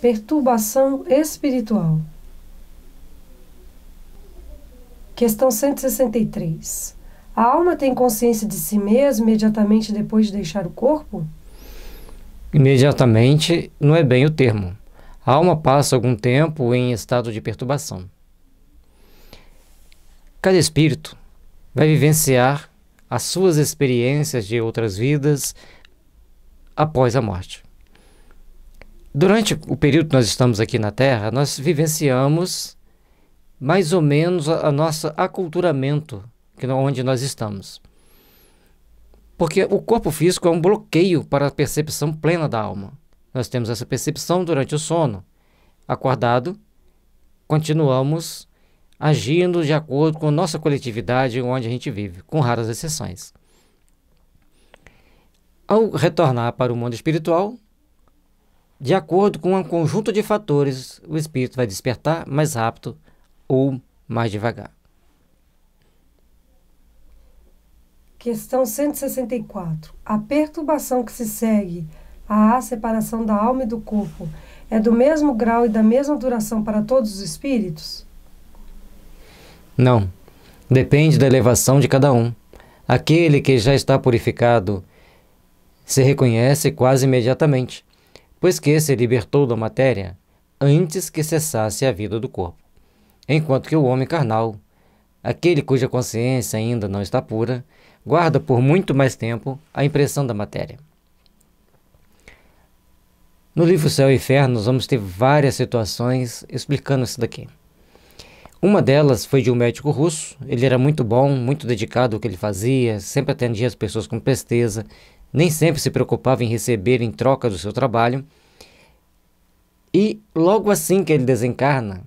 Perturbação espiritual. Questão 163. A alma tem consciência de si mesma imediatamente depois de deixar o corpo? Imediatamente não é bem o termo. A alma passa algum tempo em estado de perturbação. Cada espírito vai vivenciar as suas experiências de outras vidas após a morte. Durante o período que nós estamos aqui na Terra, nós vivenciamos mais ou menos o nosso aculturamento que, onde nós estamos. Porque o corpo físico é um bloqueio para a percepção plena da alma. Nós temos essa percepção durante o sono. Acordado, continuamos agindo de acordo com a nossa coletividade onde a gente vive, com raras exceções. Ao retornar para o mundo espiritual, de acordo com um conjunto de fatores, o espírito vai despertar mais rápido ou mais devagar. Questão 164. A perturbação que se segue à separação da alma e do corpo é do mesmo grau e da mesma duração para todos os espíritos? Não. Depende da elevação de cada um. Aquele que já está purificado se reconhece quase imediatamente pois que se libertou da matéria antes que cessasse a vida do corpo. Enquanto que o homem carnal, aquele cuja consciência ainda não está pura, guarda por muito mais tempo a impressão da matéria. No livro Céu e Inferno, nós vamos ter várias situações explicando isso daqui. Uma delas foi de um médico russo. Ele era muito bom, muito dedicado ao que ele fazia, sempre atendia as pessoas com presteza, nem sempre se preocupava em receber em troca do seu trabalho. E logo assim que ele desencarna,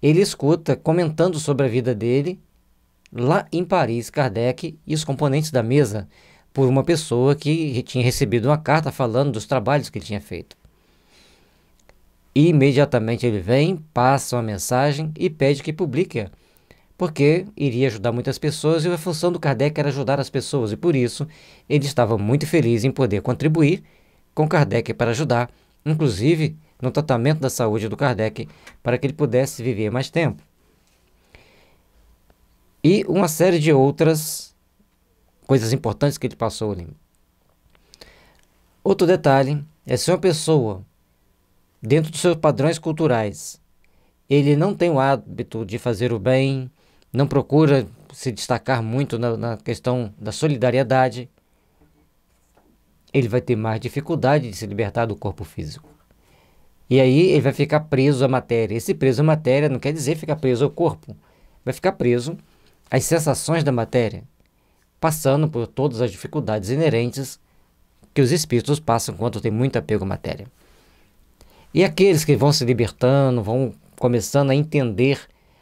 ele escuta comentando sobre a vida dele lá em Paris, Kardec e os componentes da mesa, por uma pessoa que tinha recebido uma carta falando dos trabalhos que ele tinha feito. E imediatamente ele vem, passa uma mensagem e pede que publique porque iria ajudar muitas pessoas e a função do Kardec era ajudar as pessoas, e por isso ele estava muito feliz em poder contribuir com Kardec para ajudar, inclusive no tratamento da saúde do Kardec, para que ele pudesse viver mais tempo. E uma série de outras coisas importantes que ele passou ali. Outro detalhe é se uma pessoa, dentro dos seus padrões culturais, ele não tem o hábito de fazer o bem, não procura se destacar muito na, na questão da solidariedade, ele vai ter mais dificuldade de se libertar do corpo físico. E aí ele vai ficar preso à matéria. Esse preso à matéria não quer dizer ficar preso ao corpo, vai ficar preso às sensações da matéria, passando por todas as dificuldades inerentes que os espíritos passam quando tem muito apego à matéria. E aqueles que vão se libertando, vão começando a entender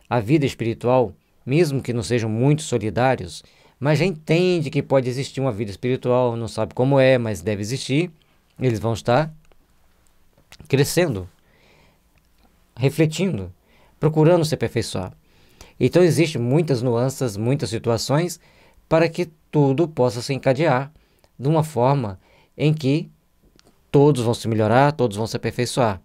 a vida espiritual mesmo que não sejam muito solidários, mas já entende que pode existir uma vida espiritual, não sabe como é, mas deve existir, eles vão estar crescendo, refletindo, procurando se aperfeiçoar. Então existem muitas nuances, muitas situações para que tudo possa se encadear de uma forma em que todos vão se melhorar, todos vão se aperfeiçoar.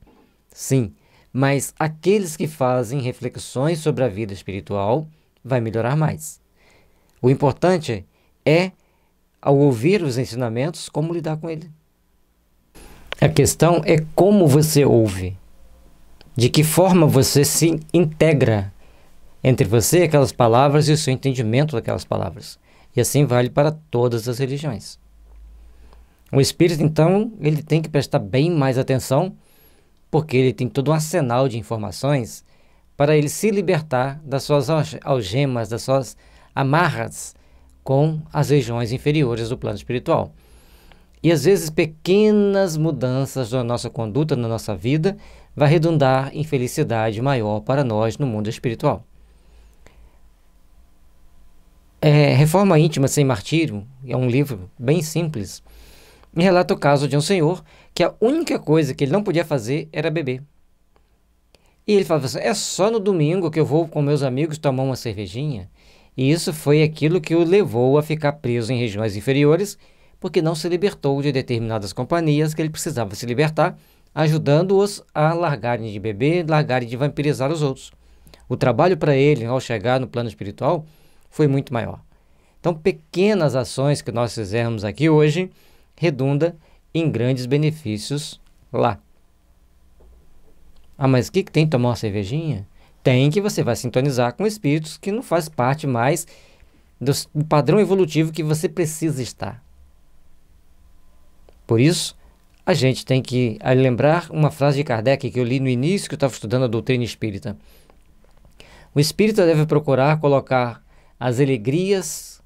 Sim, mas aqueles que fazem reflexões sobre a vida espiritual vai melhorar mais. O importante é, ao ouvir os ensinamentos, como lidar com ele. A questão é como você ouve, de que forma você se integra entre você e aquelas palavras e o seu entendimento daquelas palavras. E assim vale para todas as religiões. O espírito, então, ele tem que prestar bem mais atenção, porque ele tem todo um arsenal de informações para ele se libertar das suas algemas, das suas amarras com as regiões inferiores do plano espiritual. E às vezes pequenas mudanças na nossa conduta, na nossa vida, vai redundar em felicidade maior para nós no mundo espiritual. É, Reforma Íntima Sem Martírio é um livro bem simples. Me relata o caso de um senhor que a única coisa que ele não podia fazer era beber. E ele falava assim: é só no domingo que eu vou com meus amigos tomar uma cervejinha. E isso foi aquilo que o levou a ficar preso em regiões inferiores, porque não se libertou de determinadas companhias que ele precisava se libertar, ajudando-os a largarem de beber, largarem de vampirizar os outros. O trabalho para ele, ao chegar no plano espiritual, foi muito maior. Então, pequenas ações que nós fizermos aqui hoje redunda em grandes benefícios lá. Ah, mas o que, que tem que tomar uma cervejinha? Tem que você vai sintonizar com espíritos que não faz parte mais do padrão evolutivo que você precisa estar. Por isso, a gente tem que lembrar uma frase de Kardec que eu li no início que eu estava estudando a doutrina espírita. O espírita deve procurar colocar as alegrias,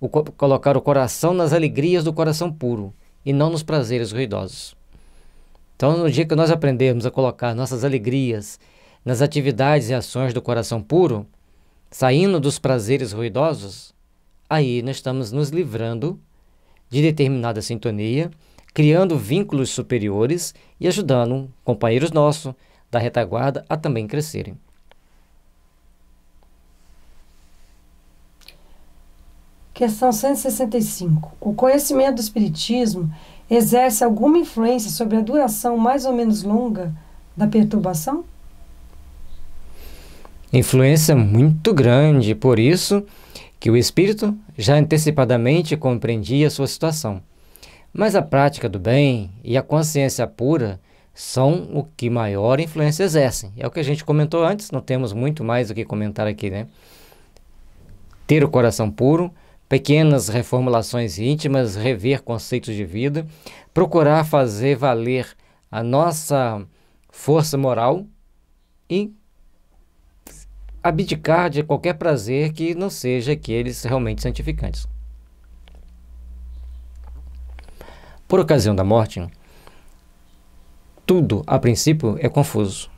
o, colocar o coração nas alegrias do coração puro e não nos prazeres ruidosos. Então, no dia que nós aprendermos a colocar nossas alegrias nas atividades e ações do coração puro, saindo dos prazeres ruidosos, aí nós estamos nos livrando de determinada sintonia, criando vínculos superiores e ajudando companheiros nossos da retaguarda a também crescerem. Questão 165. O conhecimento do Espiritismo exerce alguma influência sobre a duração mais ou menos longa da perturbação? Influência muito grande, por isso que o espírito já antecipadamente compreendia sua situação. Mas a prática do bem e a consciência pura são o que maior influência exercem. É o que a gente comentou antes, não temos muito mais o que comentar aqui, né? Ter o coração puro pequenas reformulações íntimas, rever conceitos de vida, procurar fazer valer a nossa força moral e abdicar de qualquer prazer que não seja aqueles realmente santificantes. Por ocasião da morte, tudo, a princípio, é confuso.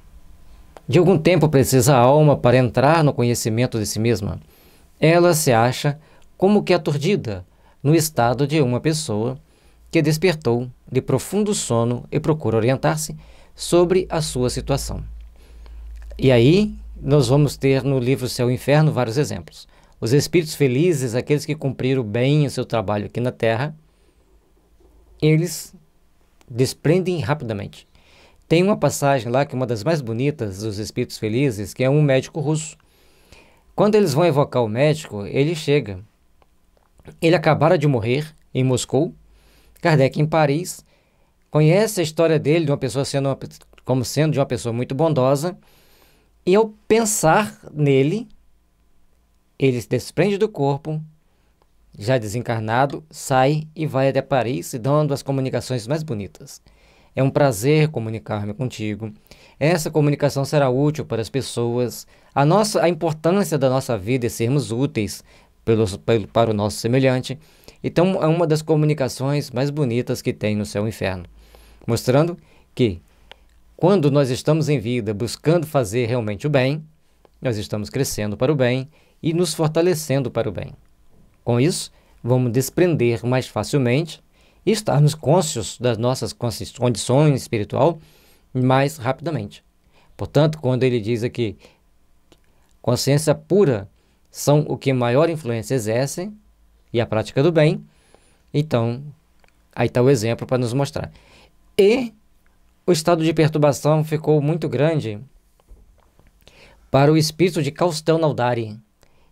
De algum tempo precisa a alma para entrar no conhecimento de si mesma. Ela se acha como que é aturdida, no estado de uma pessoa que despertou de profundo sono e procura orientar-se sobre a sua situação. E aí, nós vamos ter no livro Céu e Inferno vários exemplos. Os espíritos felizes, aqueles que cumpriram bem o seu trabalho aqui na Terra, eles desprendem rapidamente. Tem uma passagem lá que é uma das mais bonitas dos espíritos felizes, que é um médico russo. Quando eles vão evocar o médico, ele chega ele acabara de morrer em Moscou, Kardec em Paris, conhece a história dele de uma pessoa sendo uma, como sendo de uma pessoa muito bondosa, e ao pensar nele, ele se desprende do corpo, já desencarnado, sai e vai até Paris, dando as comunicações mais bonitas. É um prazer comunicar-me contigo. Essa comunicação será útil para as pessoas. A nossa a importância da nossa vida é sermos úteis, pelo, pelo, para o nosso semelhante. Então é uma das comunicações mais bonitas que tem no céu e inferno, mostrando que quando nós estamos em vida buscando fazer realmente o bem, nós estamos crescendo para o bem e nos fortalecendo para o bem. Com isso, vamos desprender mais facilmente e estarmos cônscios das nossas condições espiritual mais rapidamente. Portanto, quando ele diz aqui consciência pura são o que maior influência exercem e a prática do bem. Então, aí está o exemplo para nos mostrar. E o estado de perturbação ficou muito grande para o espírito de Caustão Naudari.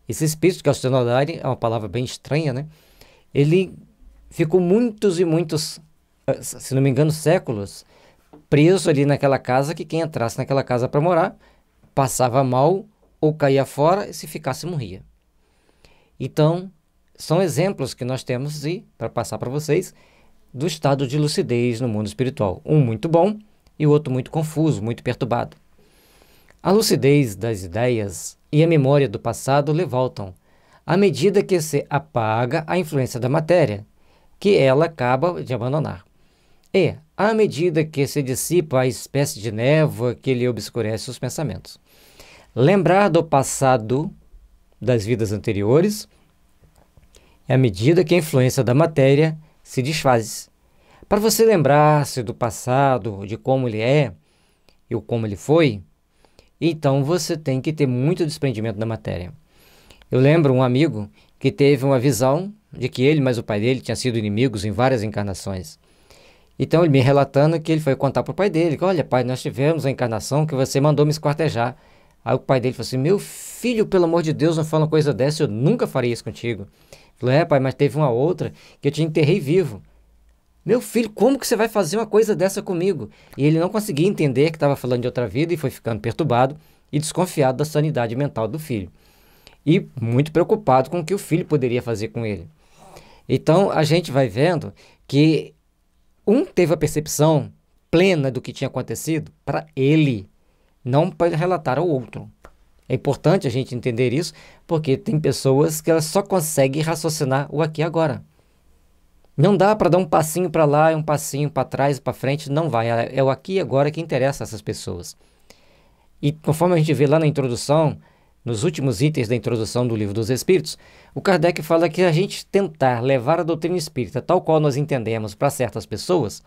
Esse espírito de Caustão é uma palavra bem estranha, né? Ele ficou muitos e muitos, eh, se não me engano, séculos preso ali naquela casa que quem entrasse naquela casa para morar passava mal ou caía fora, e se ficasse morria. Então, são exemplos que nós temos e para passar para vocês do estado de lucidez no mundo espiritual, um muito bom e o outro muito confuso, muito perturbado. A lucidez das ideias e a memória do passado levantam à medida que se apaga a influência da matéria, que ela acaba de abandonar. E, à medida que se dissipa a espécie de névoa que lhe obscurece os pensamentos. Lembrar do passado das vidas anteriores é à medida que a influência da matéria se desfaz. Para você lembrar-se do passado, de como ele é e o como ele foi, então você tem que ter muito desprendimento da matéria. Eu lembro um amigo que teve uma visão de que ele mais o pai dele tinham sido inimigos em várias encarnações. Então ele me relatando que ele foi contar para o pai dele, que olha pai, nós tivemos a encarnação que você mandou me esquartejar. Aí o pai dele falou assim: Meu filho, pelo amor de Deus, não fala uma coisa dessa, eu nunca faria isso contigo. Falei, é, pai, mas teve uma outra que eu te enterrei vivo. Meu filho, como que você vai fazer uma coisa dessa comigo? E ele não conseguia entender que estava falando de outra vida e foi ficando perturbado e desconfiado da sanidade mental do filho. E muito preocupado com o que o filho poderia fazer com ele. Então a gente vai vendo que um teve a percepção plena do que tinha acontecido para ele não para relatar ao outro. É importante a gente entender isso, porque tem pessoas que elas só conseguem raciocinar o aqui e agora. Não dá para dar um passinho para lá e um passinho para trás e para frente, não vai. É, é o aqui e agora que interessa a essas pessoas. E conforme a gente vê lá na introdução, nos últimos itens da introdução do Livro dos Espíritos, o Kardec fala que a gente tentar levar a doutrina espírita tal qual nós entendemos para certas pessoas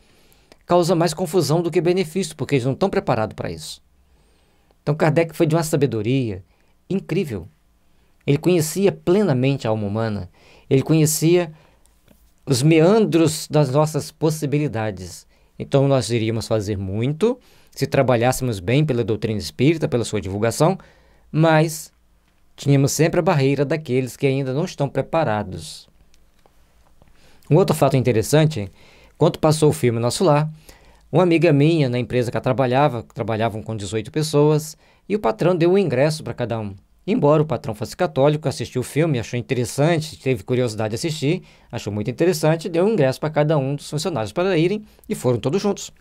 causa mais confusão do que benefício, porque eles não estão preparados para isso. Então, Kardec foi de uma sabedoria incrível. Ele conhecia plenamente a alma humana, ele conhecia os meandros das nossas possibilidades. Então, nós iríamos fazer muito se trabalhássemos bem pela doutrina espírita, pela sua divulgação, mas tínhamos sempre a barreira daqueles que ainda não estão preparados. Um outro fato interessante, quando passou o filme Nosso Lar, uma amiga minha, na empresa que ela trabalhava, trabalhavam com 18 pessoas, e o patrão deu um ingresso para cada um. Embora o patrão fosse católico, assistiu o filme, achou interessante, teve curiosidade de assistir, achou muito interessante, deu um ingresso para cada um dos funcionários para irem e foram todos juntos.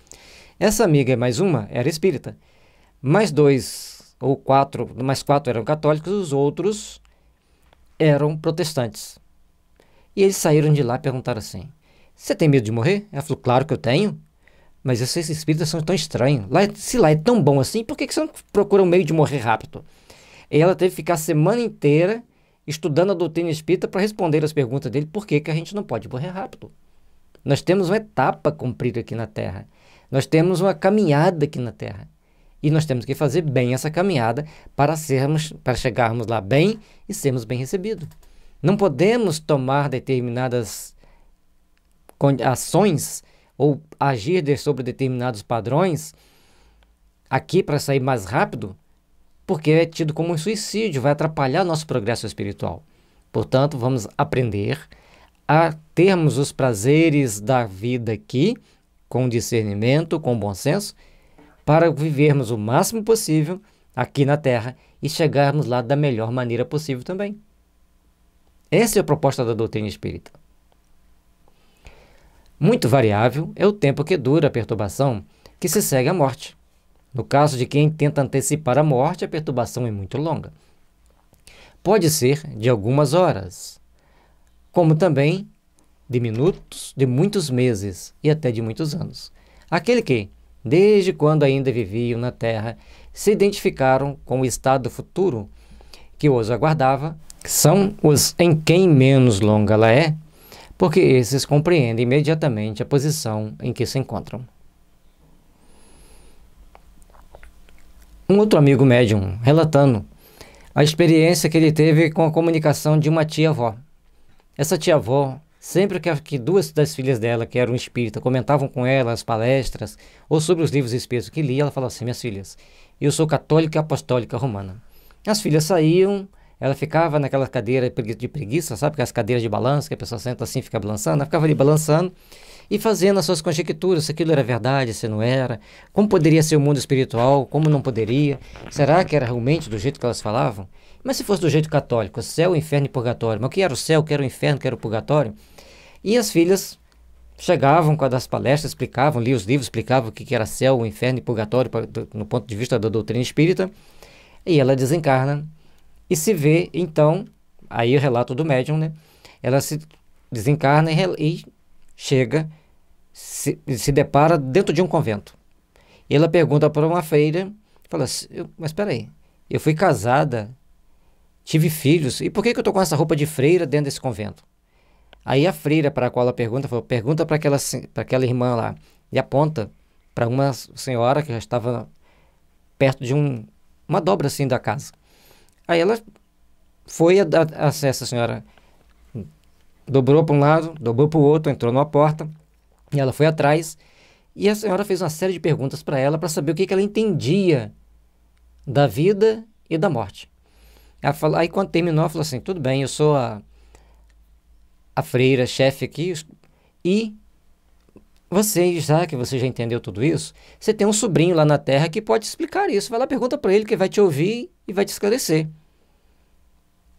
Essa amiga mais uma era espírita. Mais dois ou quatro, mais quatro eram católicos, os outros eram protestantes. E eles saíram de lá e perguntaram assim: Você tem medo de morrer? Ela falou: Claro que eu tenho. Mas esses espíritas são tão estranhos. Lá, é, se lá é tão bom assim, por que, que você não procura um meio de morrer rápido? E ela teve que ficar a semana inteira estudando a doutrina espírita para responder as perguntas dele: por que, que a gente não pode morrer rápido? Nós temos uma etapa cumprida aqui na Terra. Nós temos uma caminhada aqui na Terra. E nós temos que fazer bem essa caminhada para sermos, para chegarmos lá bem e sermos bem recebidos. Não podemos tomar determinadas ações ou agir de sobre determinados padrões aqui para sair mais rápido, porque é tido como um suicídio, vai atrapalhar nosso progresso espiritual. Portanto, vamos aprender a termos os prazeres da vida aqui com discernimento, com bom senso, para vivermos o máximo possível aqui na Terra e chegarmos lá da melhor maneira possível também. Essa é a proposta da doutrina espírita. Muito variável é o tempo que dura a perturbação que se segue à morte. No caso de quem tenta antecipar a morte, a perturbação é muito longa. Pode ser de algumas horas, como também de minutos, de muitos meses e até de muitos anos. Aquele que, desde quando ainda viviam na Terra, se identificaram com o estado futuro que os aguardava, são os em quem menos longa ela é porque esses compreendem imediatamente a posição em que se encontram. Um outro amigo médium relatando a experiência que ele teve com a comunicação de uma tia-avó. Essa tia-avó, sempre que duas das filhas dela, que eram espírita, comentavam com ela as palestras ou sobre os livros espíritos que lia, ela falava assim: Minhas filhas, eu sou católica apostólica romana. As filhas saíam ela ficava naquela cadeira de preguiça, sabe? Aquelas cadeiras de balanço que a pessoa senta assim fica balançando. Ela ficava ali balançando e fazendo as suas conjecturas, se aquilo era verdade, se não era, como poderia ser o mundo espiritual, como não poderia, será que era realmente do jeito que elas falavam? Mas se fosse do jeito católico, céu, inferno e purgatório, mas o que era o céu, o que era o inferno, o que era o purgatório? E as filhas chegavam com as palestras, explicavam, liam os livros, explicavam o que era céu, o inferno e purgatório no ponto de vista da doutrina espírita, e ela desencarna e se vê, então, aí o relato do médium, né? Ela se desencarna e, chega, se, se depara dentro de um convento. E ela pergunta para uma feira, fala assim, mas peraí, eu fui casada, tive filhos, e por que, que eu estou com essa roupa de freira dentro desse convento? Aí a freira para a qual ela pergunta, falou, pergunta para aquela, aquela irmã lá, e aponta para uma senhora que já estava perto de um, uma dobra assim da casa. Aí ela foi a, a, essa senhora dobrou para um lado, dobrou para o outro, entrou numa porta e ela foi atrás e a senhora fez uma série de perguntas para ela para saber o que, que, ela entendia da vida e da morte. Fala, aí quando terminou, ela falou assim: tudo bem, eu sou a, a freira chefe aqui e você, já que você já entendeu tudo isso, você tem um sobrinho lá na Terra que pode explicar isso. Vai lá, pergunta para ele, que vai te ouvir e vai te esclarecer.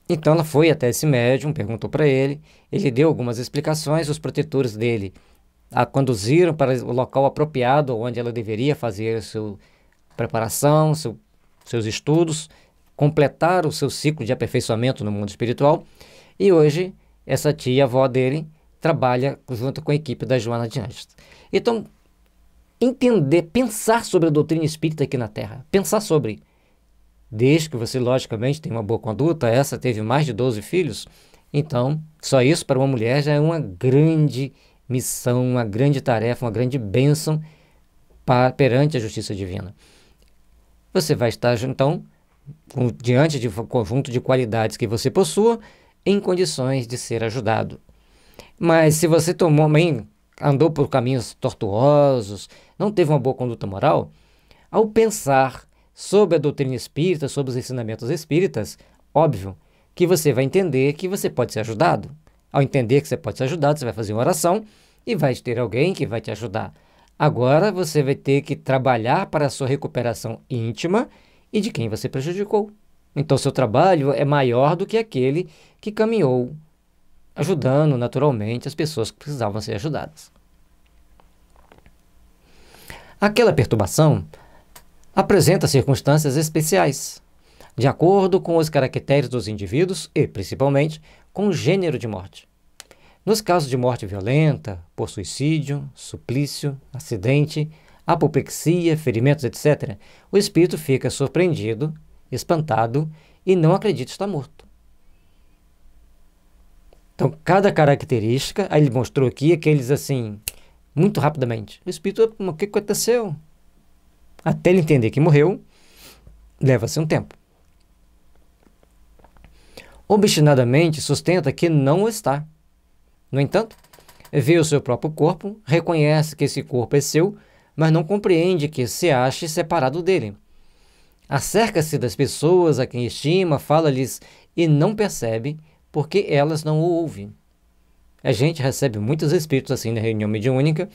Então ela foi até esse médium, perguntou para ele, ele deu algumas explicações, os protetores dele a conduziram para o local apropriado onde ela deveria fazer a sua preparação, seu, seus estudos, completar o seu ciclo de aperfeiçoamento no mundo espiritual. E hoje, essa tia-avó dele trabalha junto com a equipe da Joana de Anjos. Então, entender, pensar sobre a doutrina espírita aqui na Terra, pensar sobre, desde que você, logicamente, tenha uma boa conduta, essa teve mais de 12 filhos, então, só isso para uma mulher já é uma grande missão, uma grande tarefa, uma grande bênção para, perante a justiça divina. Você vai estar, então, diante de um conjunto de qualidades que você possua, em condições de ser ajudado mas se você tomou bem, andou por caminhos tortuosos, não teve uma boa conduta moral, ao pensar sobre a doutrina espírita, sobre os ensinamentos espíritas, óbvio que você vai entender que você pode ser ajudado. Ao entender que você pode ser ajudado, você vai fazer uma oração e vai ter alguém que vai te ajudar. Agora você vai ter que trabalhar para a sua recuperação íntima e de quem você prejudicou. Então, seu trabalho é maior do que aquele que caminhou ajudando naturalmente as pessoas que precisavam ser ajudadas. Aquela perturbação apresenta circunstâncias especiais, de acordo com os caracteres dos indivíduos e, principalmente, com o gênero de morte. Nos casos de morte violenta, por suicídio, suplício, acidente, apoplexia, ferimentos, etc., o espírito fica surpreendido, espantado e não acredita estar morto. Então, cada característica, aí ele mostrou aqui aqueles assim, muito rapidamente. O espírito, o que aconteceu? Até ele entender que morreu, leva-se um tempo. Obstinadamente sustenta que não está. No entanto, vê o seu próprio corpo, reconhece que esse corpo é seu, mas não compreende que se ache separado dele. Acerca-se das pessoas a quem estima, fala-lhes e não percebe porque elas não o ouvem. A gente recebe muitos espíritos assim na reunião mediúnica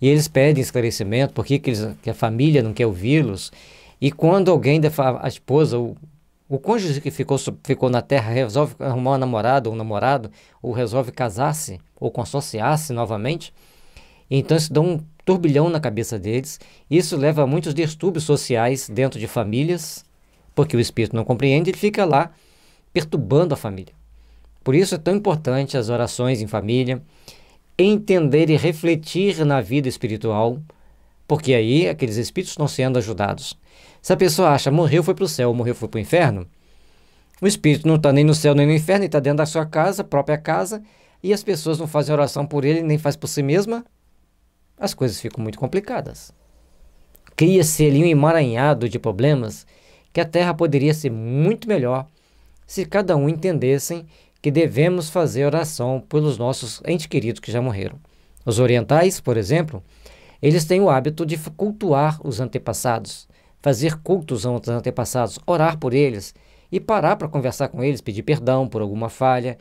e eles pedem esclarecimento por que, que a família não quer ouvi-los. E quando alguém da a esposa, o, o cônjuge que ficou, ficou na terra resolve arrumar uma namorada ou um namorado, ou resolve casar-se ou consorciar-se novamente, então isso dá um turbilhão na cabeça deles. Isso leva a muitos distúrbios sociais dentro de famílias, porque o espírito não compreende e fica lá perturbando a família. Por isso é tão importante as orações em família, entender e refletir na vida espiritual, porque aí aqueles espíritos estão sendo ajudados. Se a pessoa acha morreu foi para o céu, morreu foi para o inferno, o espírito não está nem no céu nem no inferno, ele está dentro da sua casa, própria casa, e as pessoas não fazem oração por ele, nem faz por si mesma, as coisas ficam muito complicadas. Cria-se ali um emaranhado de problemas que a Terra poderia ser muito melhor se cada um entendessem que devemos fazer oração pelos nossos entes queridos que já morreram. Os orientais, por exemplo, eles têm o hábito de cultuar os antepassados, fazer cultos aos antepassados, orar por eles e parar para conversar com eles, pedir perdão por alguma falha,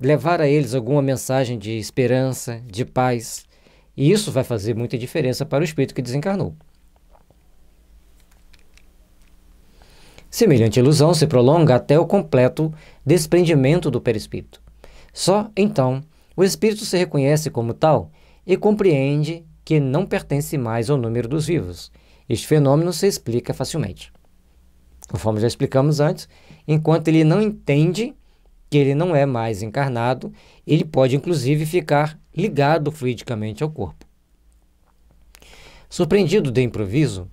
levar a eles alguma mensagem de esperança, de paz. E isso vai fazer muita diferença para o espírito que desencarnou. Semelhante ilusão se prolonga até o completo desprendimento do perispírito. Só então o espírito se reconhece como tal e compreende que não pertence mais ao número dos vivos. Este fenômeno se explica facilmente. Conforme já explicamos antes, enquanto ele não entende que ele não é mais encarnado, ele pode inclusive ficar ligado fluidicamente ao corpo. Surpreendido de improviso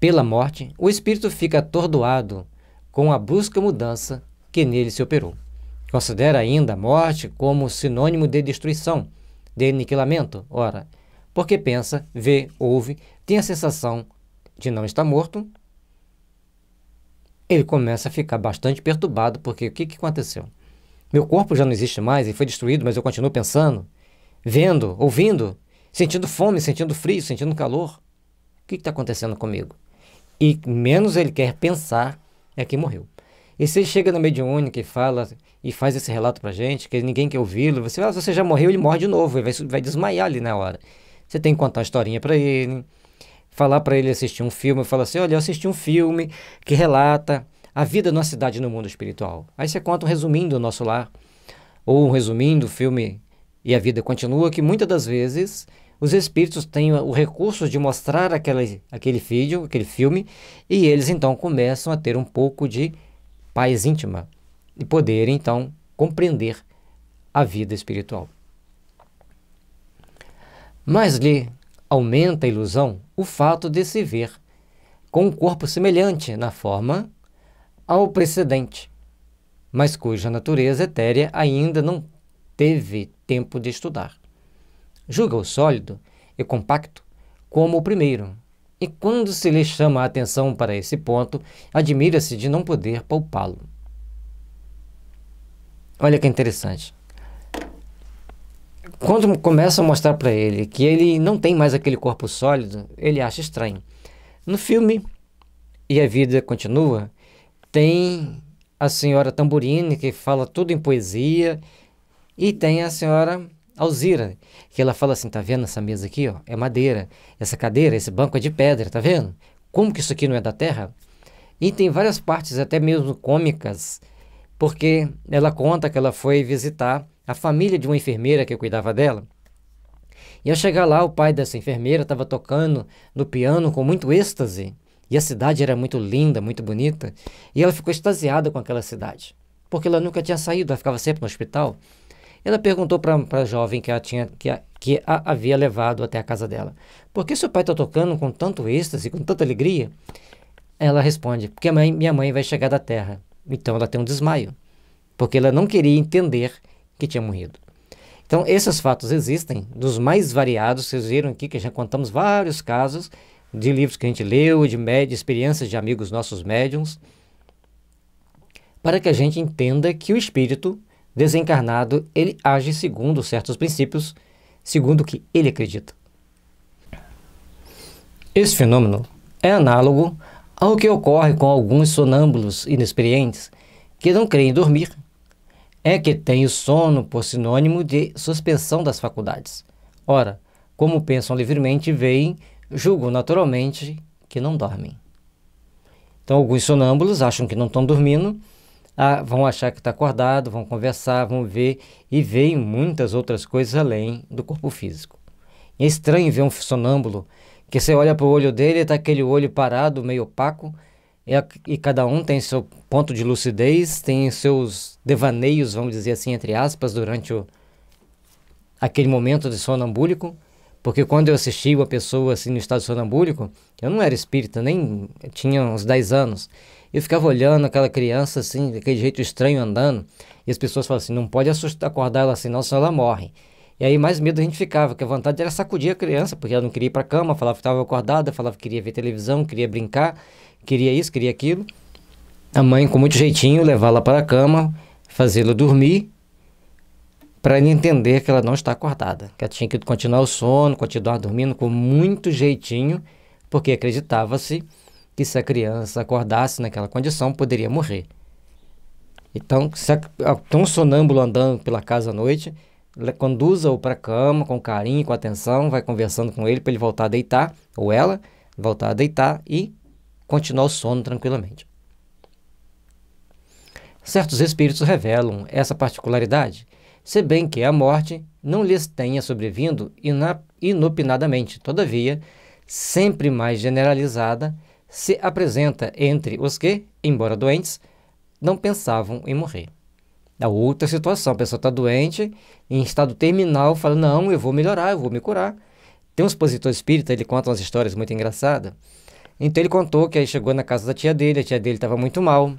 pela morte, o espírito fica atordoado com a brusca mudança que nele se operou. Considera ainda a morte como sinônimo de destruição, de aniquilamento, ora, porque pensa, vê, ouve, tem a sensação de não estar morto, ele começa a ficar bastante perturbado, porque o que, que aconteceu? Meu corpo já não existe mais e foi destruído, mas eu continuo pensando, vendo, ouvindo, sentindo fome, sentindo frio, sentindo calor. O que está acontecendo comigo? E menos ele quer pensar é que morreu. E se ele chega no mediúnico e fala e faz esse relato pra gente, que ninguém quer ouvi-lo, você fala, ah, você já morreu, ele morre de novo, ele vai, vai desmaiar ali na hora. Você tem que contar a historinha pra ele, falar pra ele assistir um filme, fala assim, olha, eu assisti um filme que relata a vida numa cidade no mundo espiritual. Aí você conta um resumindo o nosso lar, ou um resumindo o filme e a vida continua, que muitas das vezes os espíritos têm o recurso de mostrar aquela, aquele vídeo, aquele filme, e eles então começam a ter um pouco de paz íntima e poder então compreender a vida espiritual. Mas lhe aumenta a ilusão o fato de se ver com um corpo semelhante na forma ao precedente, mas cuja natureza etérea ainda não teve tempo de estudar. Julga o sólido e compacto como o primeiro, e quando se lhe chama a atenção para esse ponto, admira-se de não poder poupá-lo. Olha que interessante. Quando começa a mostrar para ele que ele não tem mais aquele corpo sólido, ele acha estranho. No filme E a Vida Continua, tem a senhora Tamburini que fala tudo em poesia e tem a senhora Alzira, que ela fala assim, tá vendo essa mesa aqui, ó? É madeira. Essa cadeira, esse banco é de pedra, tá vendo? Como que isso aqui não é da terra? E tem várias partes até mesmo cômicas, porque ela conta que ela foi visitar a família de uma enfermeira que cuidava dela. E ao chegar lá, o pai dessa enfermeira estava tocando no piano com muito êxtase. E a cidade era muito linda, muito bonita. E ela ficou extasiada com aquela cidade. Porque ela nunca tinha saído, ela ficava sempre no hospital. Ela perguntou para a jovem que, ela tinha, que, a, que a havia levado até a casa dela: Por que seu pai está tocando com tanto êxtase, com tanta alegria? Ela responde: Porque a mãe, minha mãe vai chegar da terra. Então ela tem um desmaio, porque ela não queria entender que tinha morrido. Então, esses fatos existem, dos mais variados. Vocês viram aqui que já contamos vários casos de livros que a gente leu, de, de experiências de amigos nossos médiums, para que a gente entenda que o espírito desencarnado, ele age segundo certos princípios, segundo o que ele acredita. Esse fenômeno é análogo ao que ocorre com alguns sonâmbulos inexperientes que não creem dormir, é que têm o sono por sinônimo de suspensão das faculdades. Ora, como pensam livremente e veem, julgam naturalmente que não dormem. Então, alguns sonâmbulos acham que não estão dormindo ah, vão achar que está acordado, vão conversar, vão ver e veem muitas outras coisas além do corpo físico. E é estranho ver um sonâmbulo que você olha para o olho dele e está aquele olho parado, meio opaco, e, a, e, cada um tem seu ponto de lucidez, tem seus devaneios, vamos dizer assim, entre aspas, durante o, aquele momento de sonambúlico. Porque quando eu assisti uma pessoa assim no estado sonambúlico, eu não era espírita, nem tinha uns 10 anos. Eu ficava olhando aquela criança assim, daquele jeito estranho andando, e as pessoas falavam assim: não pode assustar, acordar ela assim, não, senão ela morre. E aí mais medo a gente ficava, que a vontade era sacudir a criança, porque ela não queria ir para cama, falava que estava acordada, falava que queria ver televisão, queria brincar, queria isso, queria aquilo. A mãe, com muito jeitinho, levá-la para a cama, fazê-la dormir, para ele entender que ela não está acordada, que ela tinha que continuar o sono, continuar dormindo com muito jeitinho, porque acreditava-se que se a criança acordasse naquela condição, poderia morrer. Então, se tem um sonâmbulo andando pela casa à noite, conduza-o para a cama com carinho, com atenção, vai conversando com ele para ele voltar a deitar, ou ela voltar a deitar e continuar o sono tranquilamente. Certos espíritos revelam essa particularidade, se bem que a morte não lhes tenha sobrevindo inopinadamente, todavia, sempre mais generalizada se apresenta entre os que, embora doentes, não pensavam em morrer. Da outra situação, a pessoa está doente, em estado terminal, fala, não, eu vou melhorar, eu vou me curar. Tem um expositor espírita, ele conta umas histórias muito engraçadas. Então ele contou que aí chegou na casa da tia dele, a tia dele estava muito mal.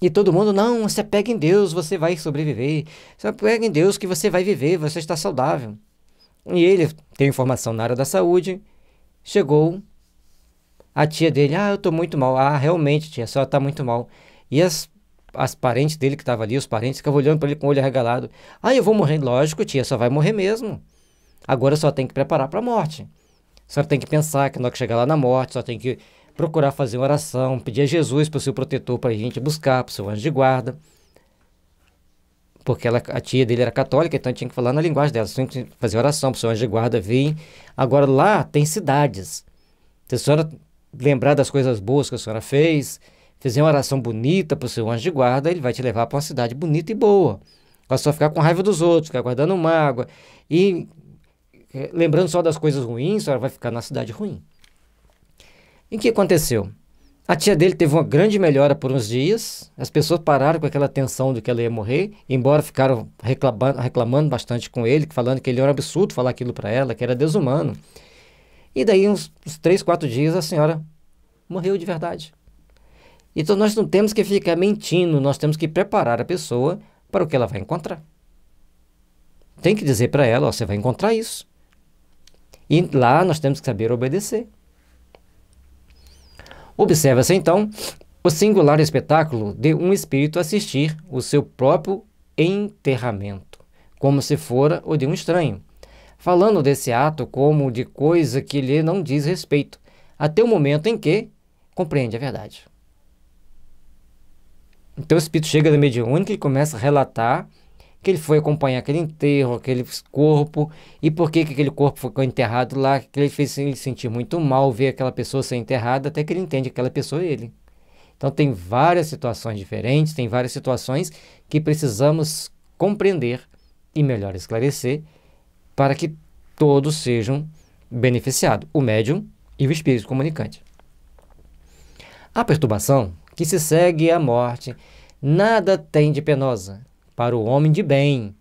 E todo mundo, não, você pega em Deus, você vai sobreviver. Você pega em Deus que você vai viver, você está saudável. E ele tem informação na área da saúde, chegou a tia dele, ah, eu tô muito mal. Ah, realmente, tia, a senhora tá muito mal. E as, as parentes dele que estavam ali, os parentes, ficavam olhando para ele com o olho arregalado. Ah, eu vou morrer. Lógico, tia, só vai morrer mesmo. Agora só tem que preparar para a morte. Só tem que pensar que na hora que chegar lá na morte, só tem que procurar fazer uma oração, pedir a Jesus para o seu protetor para a gente buscar, para o seu anjo de guarda. Porque ela, a tia dele era católica, então tinha que falar na linguagem dela, tinha que fazer oração para o seu anjo de guarda vir. Agora lá tem cidades. Se a senhora lembrar das coisas boas que a senhora fez, fizer uma oração bonita para o seu anjo de guarda, ele vai te levar para uma cidade bonita e boa. Para só ficar com raiva dos outros, ficar guardando mágoa. E é, lembrando só das coisas ruins, a senhora vai ficar na cidade ruim. E o que aconteceu? A tia dele teve uma grande melhora por uns dias. As pessoas pararam com aquela tensão de que ela ia morrer, embora ficaram reclamando, reclamando bastante com ele, falando que ele era um absurdo falar aquilo para ela, que era desumano. E daí, uns, uns três, quatro dias, a senhora morreu de verdade. Então, nós não temos que ficar mentindo, nós temos que preparar a pessoa para o que ela vai encontrar. Tem que dizer para ela: ó, você vai encontrar isso. E lá nós temos que saber obedecer. Observa-se então o singular espetáculo de um espírito assistir o seu próprio enterramento, como se fora o de um estranho, falando desse ato como de coisa que lhe não diz respeito, até o momento em que compreende a verdade. Então o espírito chega da mediúnica e começa a relatar que ele foi acompanhar aquele enterro, aquele corpo, e por que, que aquele corpo ficou enterrado lá, que ele fez ele sentir muito mal ver aquela pessoa ser enterrada, até que ele entende que aquela pessoa é ele. Então tem várias situações diferentes, tem várias situações que precisamos compreender e melhor esclarecer para que todos sejam beneficiados, o médium e o espírito comunicante. A perturbação que se segue à morte nada tem de penosa para o homem de bem,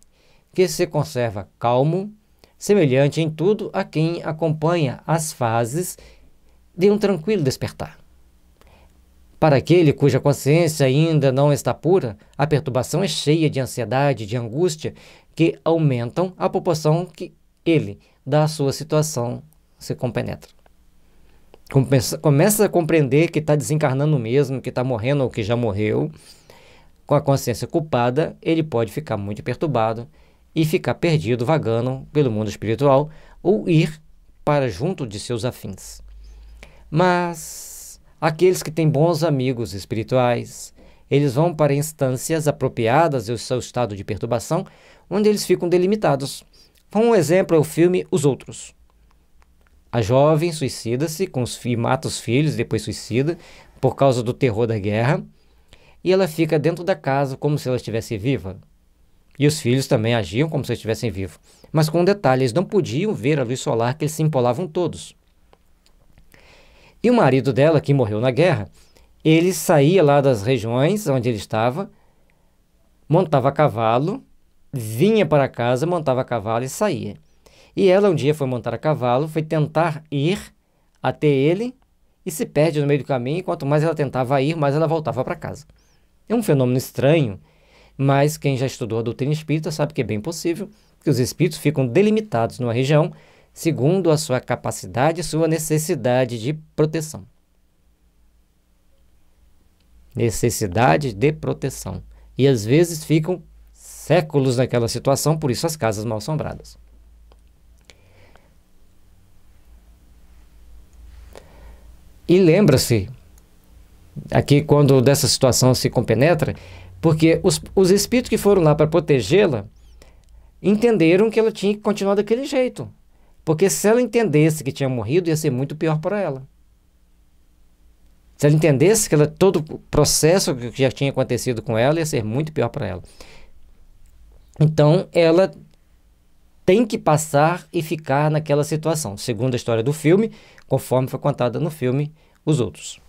que se conserva calmo, semelhante em tudo a quem acompanha as fases de um tranquilo despertar. Para aquele cuja consciência ainda não está pura, a perturbação é cheia de ansiedade, de angústia, que aumentam a proporção que ele, da sua situação, se compenetra. começa a compreender que está desencarnando mesmo, que está morrendo ou que já morreu. Com a consciência culpada, ele pode ficar muito perturbado e ficar perdido, vagando pelo mundo espiritual ou ir para junto de seus afins. Mas Aqueles que têm bons amigos espirituais, eles vão para instâncias apropriadas ao seu estado de perturbação, onde eles ficam delimitados. Um exemplo é o filme Os Outros. A jovem suicida-se e mata os filhos, depois suicida, por causa do terror da guerra, e ela fica dentro da casa como se ela estivesse viva. E os filhos também agiam como se estivessem vivos. Mas com detalhes detalhe, eles não podiam ver a luz solar que eles se empolavam todos. E o marido dela, que morreu na guerra, ele saía lá das regiões onde ele estava, montava a cavalo, vinha para casa, montava a cavalo e saía. E ela um dia foi montar a cavalo, foi tentar ir até ele e se perde no meio do caminho. E quanto mais ela tentava ir, mais ela voltava para casa. É um fenômeno estranho, mas quem já estudou a doutrina espírita sabe que é bem possível que os espíritos ficam delimitados numa região segundo a sua capacidade e sua necessidade de proteção. Necessidade de proteção. E às vezes ficam séculos naquela situação, por isso as casas mal assombradas. E lembra-se, aqui quando dessa situação se compenetra, porque os, os espíritos que foram lá para protegê-la entenderam que ela tinha que continuar daquele jeito. Porque se ela entendesse que tinha morrido, ia ser muito pior para ela. Se ela entendesse que ela, todo o processo que já tinha acontecido com ela ia ser muito pior para ela. Então, ela tem que passar e ficar naquela situação, segundo a história do filme, conforme foi contada no filme Os Outros.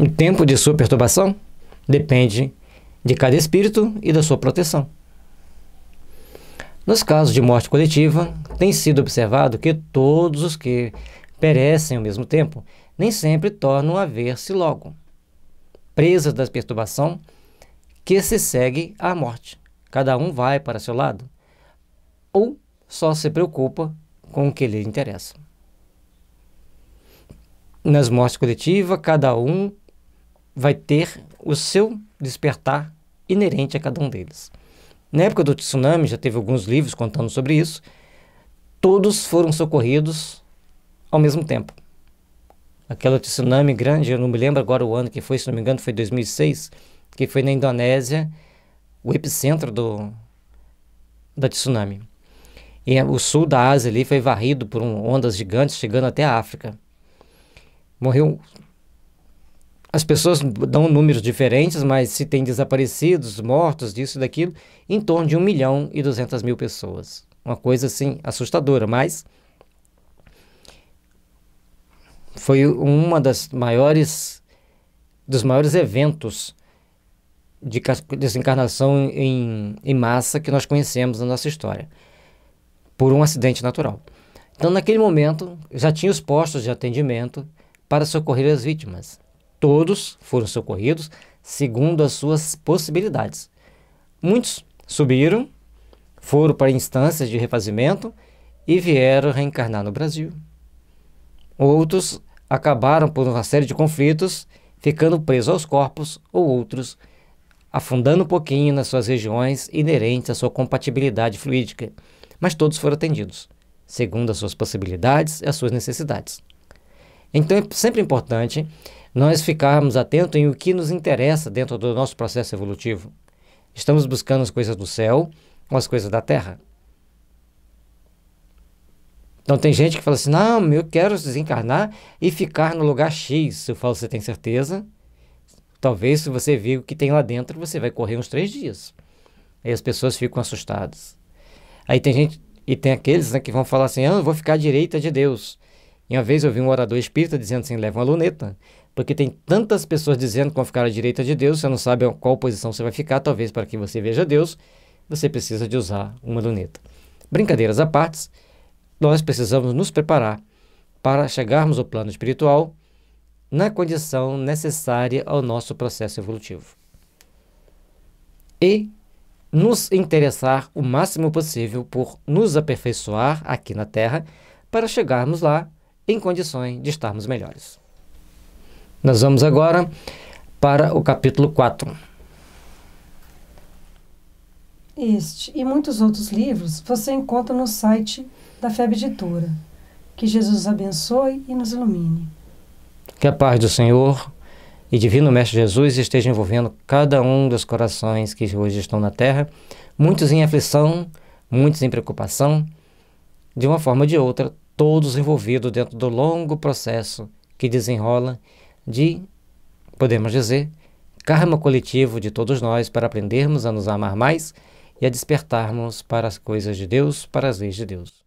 O tempo de sua perturbação depende de cada espírito e da sua proteção. Nos casos de morte coletiva, tem sido observado que todos os que perecem ao mesmo tempo nem sempre tornam a ver-se logo, presas da perturbação que se segue à morte. Cada um vai para seu lado ou só se preocupa com o que lhe interessa. Nas mortes coletivas, cada um vai ter o seu despertar inerente a cada um deles. Na época do tsunami, já teve alguns livros contando sobre isso, todos foram socorridos ao mesmo tempo. Aquela tsunami grande, eu não me lembro agora o ano que foi, se não me engano, foi 2006, que foi na Indonésia, o epicentro do, da tsunami. E o sul da Ásia ali foi varrido por um, ondas gigantes, chegando até a África. Morreu as pessoas dão números diferentes, mas se tem desaparecidos, mortos, disso e daquilo, em torno de 1 milhão e 200 mil pessoas. Uma coisa assim assustadora, mas foi uma das maiores dos maiores eventos de desencarnação em, em massa que nós conhecemos na nossa história por um acidente natural. Então, naquele momento, já tinha os postos de atendimento para socorrer as vítimas. Todos foram socorridos segundo as suas possibilidades. Muitos subiram, foram para instâncias de refazimento e vieram reencarnar no Brasil. Outros acabaram por uma série de conflitos, ficando presos aos corpos, ou outros afundando um pouquinho nas suas regiões inerentes à sua compatibilidade fluídica. Mas todos foram atendidos, segundo as suas possibilidades e as suas necessidades. Então é sempre importante nós ficarmos atentos em o que nos interessa dentro do nosso processo evolutivo. Estamos buscando as coisas do céu ou as coisas da terra. Então tem gente que fala assim: não, eu quero desencarnar e ficar no lugar X. Eu falo, você tem certeza? Talvez, se você vir o que tem lá dentro, você vai correr uns três dias. Aí as pessoas ficam assustadas. Aí tem gente, e tem aqueles né, que vão falar assim: ah, eu vou ficar à direita de Deus. E uma vez eu vi um orador espírita dizendo assim: leva uma luneta porque tem tantas pessoas dizendo que vão ficar à direita de Deus, você não sabe qual posição você vai ficar, talvez para que você veja Deus, você precisa de usar uma luneta. Brincadeiras à parte, nós precisamos nos preparar para chegarmos ao plano espiritual na condição necessária ao nosso processo evolutivo. E nos interessar o máximo possível por nos aperfeiçoar aqui na Terra para chegarmos lá em condições de estarmos melhores. Nós vamos agora para o capítulo 4. Este e muitos outros livros você encontra no site da FEB Editora. Que Jesus abençoe e nos ilumine. Que a paz do Senhor e Divino Mestre Jesus esteja envolvendo cada um dos corações que hoje estão na terra, muitos em aflição, muitos em preocupação, de uma forma ou de outra, todos envolvidos dentro do longo processo que desenrola de, podemos dizer, karma coletivo de todos nós para aprendermos a nos amar mais e a despertarmos para as coisas de Deus, para as leis de Deus.